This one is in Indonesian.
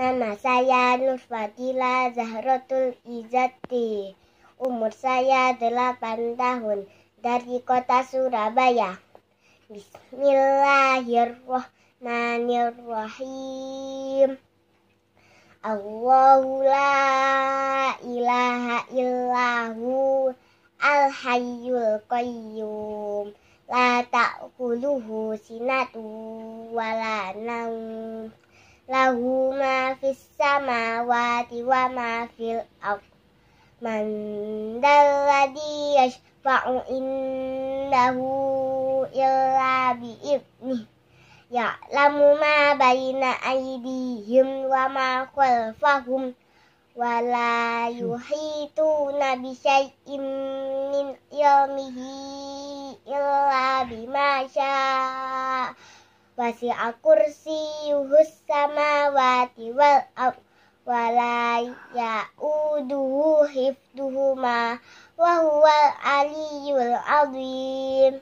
Nama saya Nur Fadila Zahrotul Izati. Umur saya 8 tahun dari kota Surabaya. Bismillahirrahmanirrahim. Allahu la ilaha illahu al hayyul qayyum la ta'kuluhu sinatu wa la naum lahu ma fis samawati wa ma fil ard man dalladhi yashfa'u indahu illa bi ya lamu ma baina aydihim wa ma khalfahum wala yuhitu bi syai'im min ilmihi illa bima syaa wasi akursi yuhus wati wal ab wala ya'uduhu hifduhuma wa huwal aliyyul azim